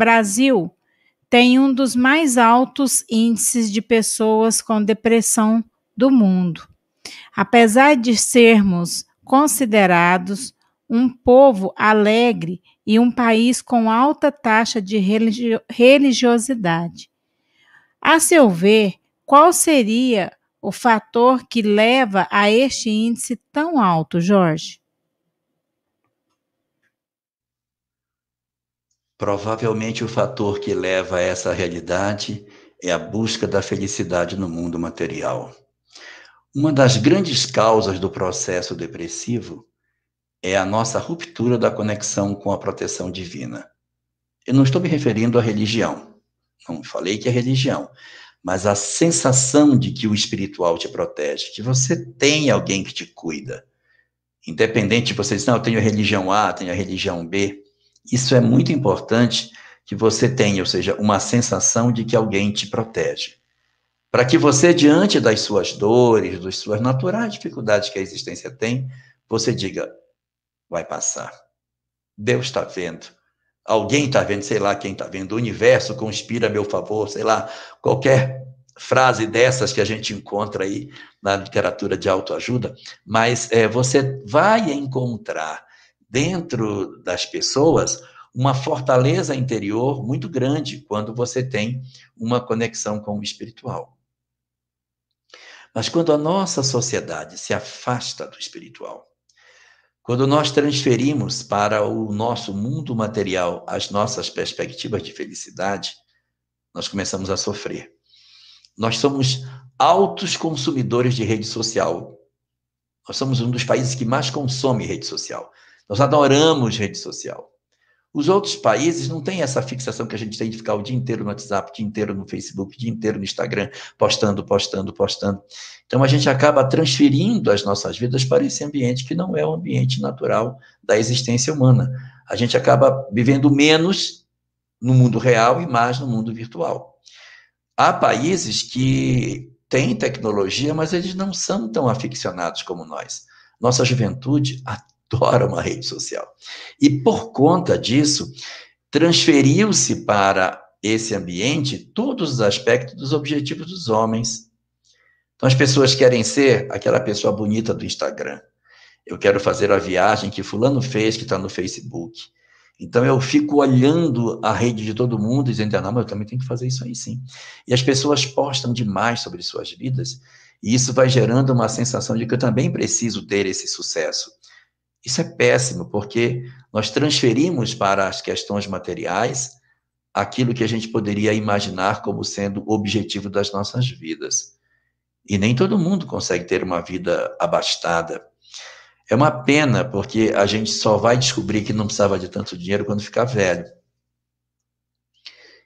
Brasil tem um dos mais altos índices de pessoas com depressão do mundo. Apesar de sermos considerados um povo alegre e um país com alta taxa de religio religiosidade. A seu ver, qual seria o fator que leva a este índice tão alto, Jorge? Provavelmente o fator que leva a essa realidade é a busca da felicidade no mundo material. Uma das grandes causas do processo depressivo é a nossa ruptura da conexão com a proteção divina. Eu não estou me referindo à religião, não falei que é religião, mas a sensação de que o espiritual te protege, que você tem alguém que te cuida. Independente de você dizer, não, eu tenho a religião A, tenho a religião B, isso é muito importante que você tenha, ou seja, uma sensação de que alguém te protege. Para que você, diante das suas dores, das suas naturais dificuldades que a existência tem, você diga: vai passar. Deus está vendo. Alguém está vendo, sei lá quem está vendo. O universo conspira a meu favor, sei lá. Qualquer frase dessas que a gente encontra aí na literatura de autoajuda, mas é, você vai encontrar dentro das pessoas uma fortaleza interior muito grande quando você tem uma conexão com o espiritual. Mas quando a nossa sociedade se afasta do espiritual, quando nós transferimos para o nosso mundo material as nossas perspectivas de felicidade, nós começamos a sofrer. Nós somos altos consumidores de rede social. Nós somos um dos países que mais consome rede social. Nós adoramos rede social. Os outros países não têm essa fixação que a gente tem de ficar o dia inteiro no WhatsApp, o dia inteiro no Facebook, o dia inteiro no Instagram, postando, postando, postando. Então a gente acaba transferindo as nossas vidas para esse ambiente que não é o ambiente natural da existência humana. A gente acaba vivendo menos no mundo real e mais no mundo virtual. Há países que têm tecnologia, mas eles não são tão aficionados como nós. Nossa juventude adora uma rede social. E por conta disso, transferiu-se para esse ambiente todos os aspectos dos objetivos dos homens. Então as pessoas querem ser aquela pessoa bonita do Instagram. Eu quero fazer a viagem que fulano fez, que está no Facebook. Então eu fico olhando a rede de todo mundo, dizendo, ah, não, mas eu também tenho que fazer isso aí sim. E as pessoas postam demais sobre suas vidas, e isso vai gerando uma sensação de que eu também preciso ter esse sucesso. Isso é péssimo, porque nós transferimos para as questões materiais aquilo que a gente poderia imaginar como sendo o objetivo das nossas vidas. E nem todo mundo consegue ter uma vida abastada. É uma pena, porque a gente só vai descobrir que não precisava de tanto dinheiro quando ficar velho.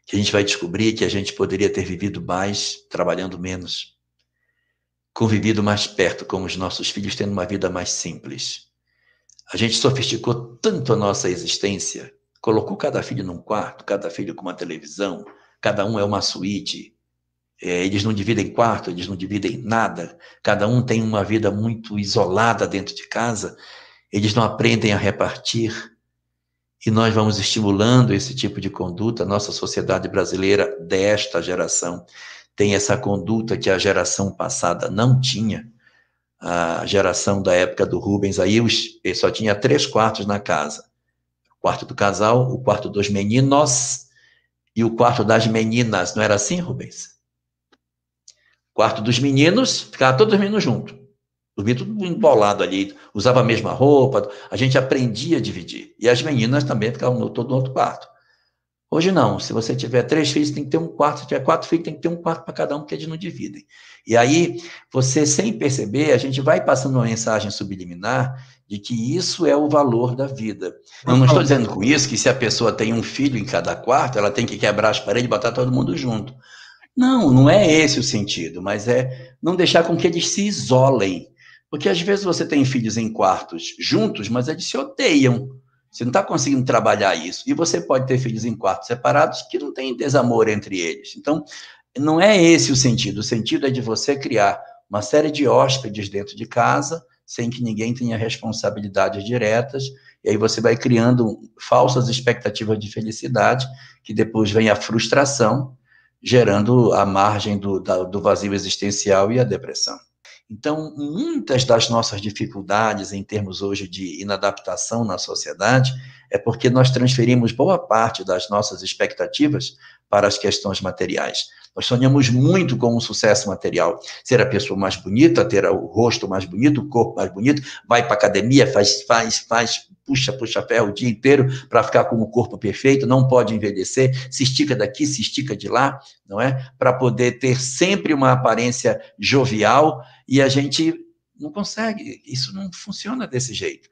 Que a gente vai descobrir que a gente poderia ter vivido mais trabalhando menos, convivido mais perto com os nossos filhos, tendo uma vida mais simples a gente sofisticou tanto a nossa existência, colocou cada filho num quarto, cada filho com uma televisão, cada um é uma suíte. É, eles não dividem quarto, eles não dividem nada. Cada um tem uma vida muito isolada dentro de casa. Eles não aprendem a repartir. E nós vamos estimulando esse tipo de conduta. Nossa sociedade brasileira desta geração tem essa conduta que a geração passada não tinha a geração da época do Rubens, aí só tinha três quartos na casa. O quarto do casal, o quarto dos meninos e o quarto das meninas. Não era assim, Rubens? O quarto dos meninos, ficava todos os meninos juntos. Dormia tudo embolado ali, usava a mesma roupa, a gente aprendia a dividir. E as meninas também ficavam no todo outro quarto. Hoje não. Se você tiver três filhos, tem que ter um quarto. Se tiver quatro filhos, tem que ter um quarto para cada um, porque eles não dividem. E aí, você, sem perceber, a gente vai passando uma mensagem subliminar de que isso é o valor da vida. Eu não estou dizendo com isso que se a pessoa tem um filho em cada quarto, ela tem que quebrar as paredes e botar todo mundo junto. Não, não é esse o sentido, mas é não deixar com que eles se isolem. Porque às vezes você tem filhos em quartos juntos, mas eles se odeiam. Você não está conseguindo trabalhar isso. E você pode ter filhos em quartos separados que não tem desamor entre eles. Então, não é esse o sentido. O sentido é de você criar uma série de hóspedes dentro de casa, sem que ninguém tenha responsabilidades diretas, e aí você vai criando falsas expectativas de felicidade, que depois vem a frustração, gerando a margem do, da, do vazio existencial e a depressão. Então, muitas das nossas dificuldades em termos hoje de inadaptação na sociedade é porque nós transferimos boa parte das nossas expectativas para as questões materiais. Nós sonhamos muito com o um sucesso material. Ser a pessoa mais bonita, ter o rosto mais bonito, o corpo mais bonito, vai para a academia, faz, faz, faz, puxa, puxa ferro o dia inteiro para ficar com o corpo perfeito, não pode envelhecer, se estica daqui, se estica de lá, não é? Para poder ter sempre uma aparência jovial e a gente não consegue, isso não funciona desse jeito.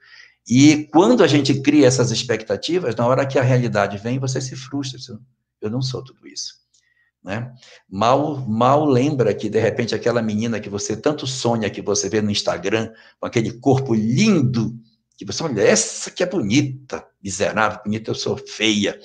E quando a gente cria essas expectativas, na hora que a realidade vem, você se frustra. Você, eu não sou tudo isso. Né? Mal, mal lembra que, de repente, aquela menina que você tanto sonha, que você vê no Instagram, com aquele corpo lindo, que você olha, essa que é bonita, miserável, bonita, eu sou feia.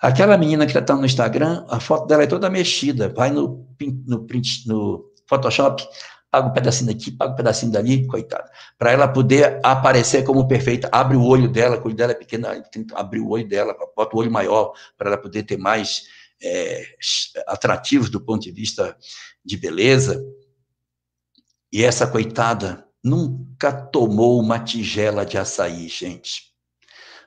Aquela menina que está no Instagram, a foto dela é toda mexida, vai no, no, no Photoshop, paga um pedacinho daqui, paga um pedacinho dali, coitada. Para ela poder aparecer como perfeita, abre o olho dela, quando dela é pequena, abre abrir o olho dela, bota o olho maior, para ela poder ter mais é, atrativos do ponto de vista de beleza. E essa coitada nunca tomou uma tigela de açaí, gente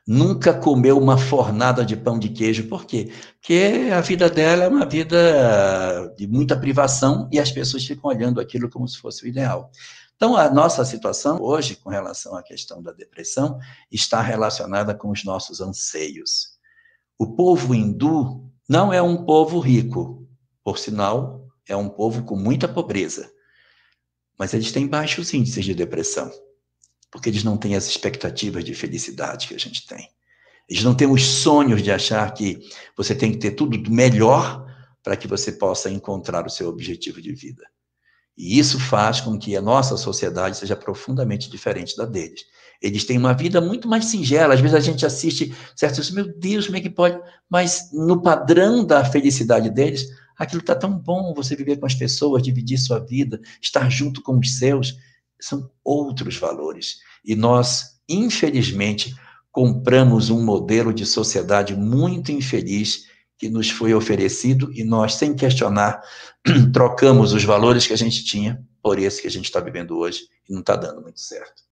nunca comeu uma fornada de pão de queijo. Por quê? Porque a vida dela é uma vida de muita privação e as pessoas ficam olhando aquilo como se fosse o ideal. Então, a nossa situação hoje, com relação à questão da depressão, está relacionada com os nossos anseios. O povo hindu não é um povo rico, por sinal, é um povo com muita pobreza, mas eles têm baixos índices de depressão porque eles não têm as expectativas de felicidade que a gente tem. Eles não têm os sonhos de achar que você tem que ter tudo melhor para que você possa encontrar o seu objetivo de vida. E isso faz com que a nossa sociedade seja profundamente diferente da deles. Eles têm uma vida muito mais singela. Às vezes a gente assiste certos, meu Deus, como é que pode? Mas no padrão da felicidade deles, aquilo está tão bom você viver com as pessoas, dividir sua vida, estar junto com os seus são outros valores. E nós, infelizmente, compramos um modelo de sociedade muito infeliz que nos foi oferecido e nós, sem questionar, trocamos os valores que a gente tinha por esse que a gente está vivendo hoje e não está dando muito certo.